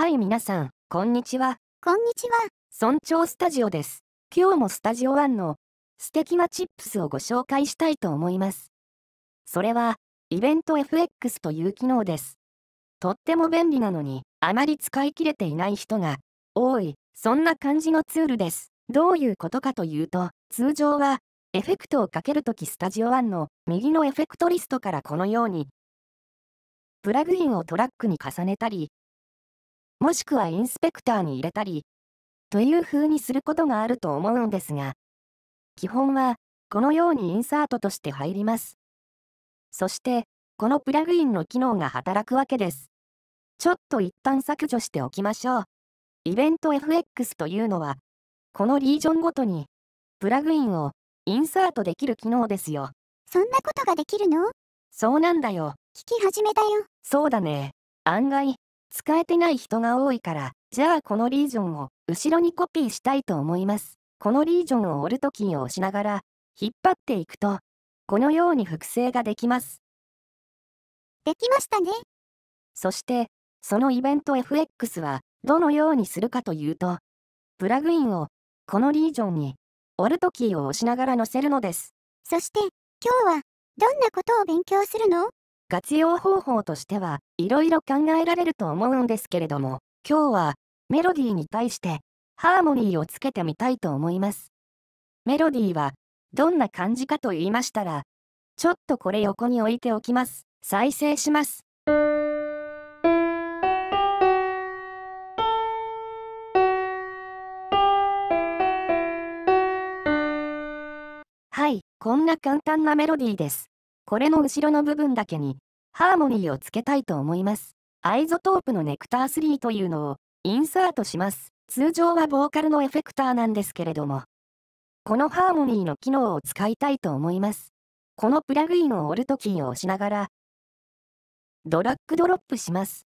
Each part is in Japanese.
はい皆さん、こんにちは。こんにちは。村長スタジオです。今日もスタジオ1の素敵なチップスをご紹介したいと思います。それは、イベント FX という機能です。とっても便利なのに、あまり使い切れていない人が多い、そんな感じのツールです。どういうことかというと、通常は、エフェクトをかけるときスタジオ1の右のエフェクトリストからこのようにプラグインをトラックに重ねたり、もしくはインスペクターに入れたり、という風にすることがあると思うんですが、基本はこのようにインサートとして入ります。そして、このプラグインの機能が働くわけです。ちょっと一旦削除しておきましょう。イベント FX というのは、このリージョンごとに、プラグインをインサートできる機能ですよ。そんなことができるのそうなんだよ。聞き始めたよ。そうだね。案外、使えてない人が多いから、じゃあこのリージョンを後ろにコピーしたいと思います。このリージョンを折るときを押しながら、引っ張っていくと、このように複製ができます。できましたね。そして、そのイベント FX は、どのようにするかというと、プラグインを、このリージョンに、折るときを押しながら載せるのです。そして、今日は、どんなことを勉強するの活用方法としてはいろいろ考えられると思うんですけれども、今日はメロディーに対してハーモニーをつけてみたいと思います。メロディーはどんな感じかと言いましたら、ちょっとこれ横に置いておきます。再生します。はい、こんな簡単なメロディーです。これの後ろの部分だけに、ハーモニーをつけたいと思います。アイゾトープのネクター3というのを、インサートします。通常はボーカルのエフェクターなんですけれども、このハーモニーの機能を使いたいと思います。このプラグインをオルトキーを押しながら、ドラッグドロップします。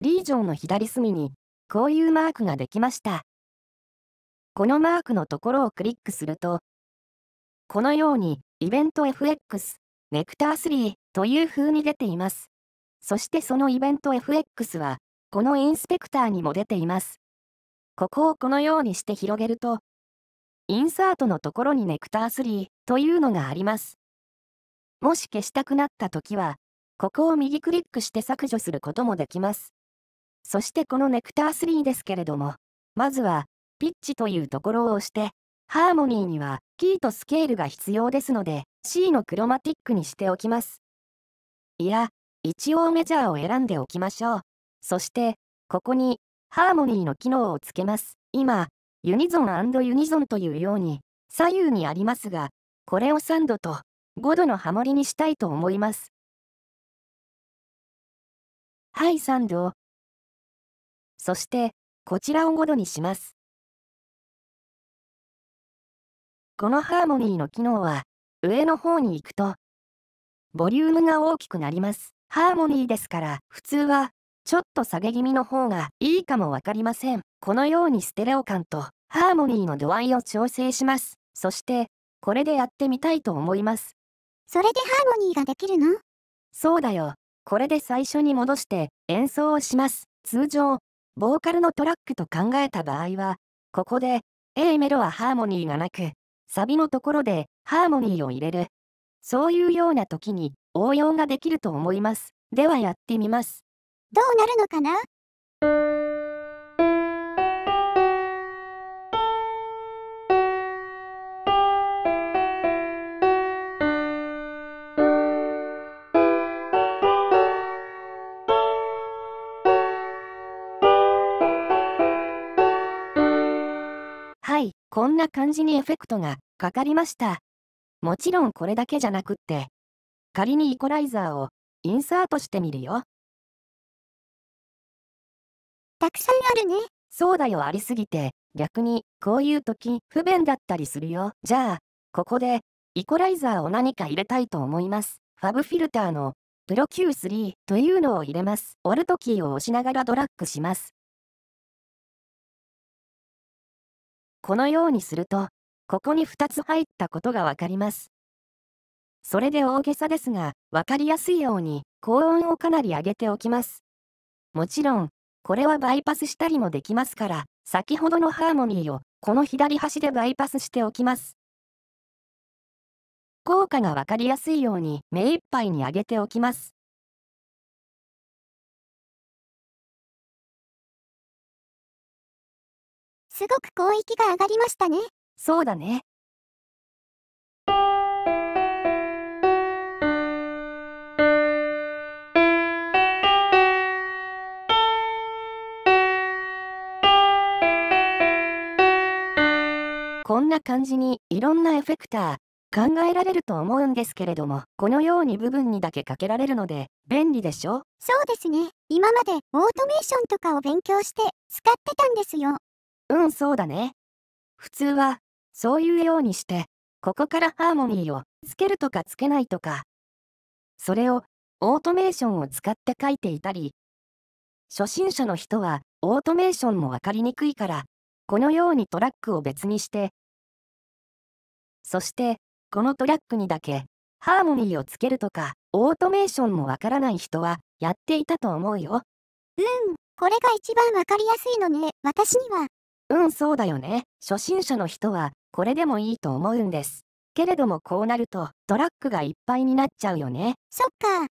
リージョンの左隅に、こういうマークができました。このマークのところをクリックすると、このようにイベント FX、ネクター3という風に出ています。そしてそのイベント FX は、このインスペクターにも出ています。ここをこのようにして広げると、インサートのところにネクター3というのがあります。もし消したくなった時は、ここを右クリックして削除することもできます。そしてこのネクター3ですけれども、まずはピッチというところを押して、ハーモニーにはキーとスケールが必要ですので C のクロマティックにしておきます。いや、一応メジャーを選んでおきましょう。そして、ここにハーモニーの機能をつけます。今、ユニゾンユニゾンというように左右にありますが、これを3度と5度のハモリにしたいと思います。はい、3度。そして、こちらを5度にします。このハーモニーの機能は、上の方に行くと、ボリュームが大きくなります。ハーモニーですから、普通は、ちょっと下げ気味の方がいいかもわかりません。このようにステレオ感とハーモニーの度合いを調整します。そして、これでやってみたいと思います。それでハーモニーができるのそうだよ。これで最初に戻して演奏をします。通常、ボーカルのトラックと考えた場合は、ここで A メロはハーモニーがなく、サビのところでハーモニーを入れる。そういうような時に応用ができると思います。ではやってみます。どうなるのかなはい、こんな感じにエフェクトがかかりました。もちろんこれだけじゃなくって、仮にイコライザーをインサートしてみるよ。たくさんあるね。そうだよありすぎて、逆にこういう時不便だったりするよ。じゃあ、ここでイコライザーを何か入れたいと思います。ファブフィルターのプロ Q3 というのを入れます。オルトキーを押しながらドラッグします。このようにすると、ここに2つ入ったことがわかります。それで大げさですが、分かりやすいように、高音をかなり上げておきます。もちろん、これはバイパスしたりもできますから、先ほどのハーモニーを、この左端でバイパスしておきます。効果がわかりやすいように目いっぱいに上げておきます。すごく広域が上がりましたね。そうだね。こんな感じにいろんなエフェクター考えられると思うんですけれどもこのように部分にだけかけられるので便利でしょそうですね今までオートメーションとかを勉強して使ってたんですようんそうだね。普通は、そういうようにして、ここからハーモニーをつけるとかつけないとか。それを、オートメーションを使って書いていたり、初心者の人は、オートメーションもわかりにくいから、このようにトラックを別にして、そして、このトラックにだけ、ハーモニーをつけるとか、オートメーションもわからない人は、やっていたと思うよ。うん、これが一番わかりやすいのね。私には、うんそうだよね。初心者の人は、これでもいいと思うんです。けれどもこうなると、トラックがいっぱいになっちゃうよね。そっか。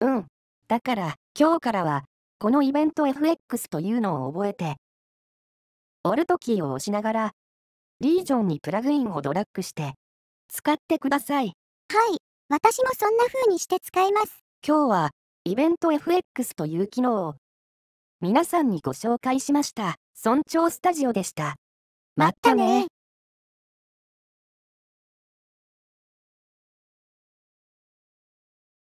うん。だから、今日からは、このイベント FX というのを覚えて、オルトキーを押しながら、リージョンにプラグインをドラッグして、使ってください。はい。私もそんな風にして使います。今日は、イベント FX という機能を皆さんにご紹介しました。村長スタジオでした。まったね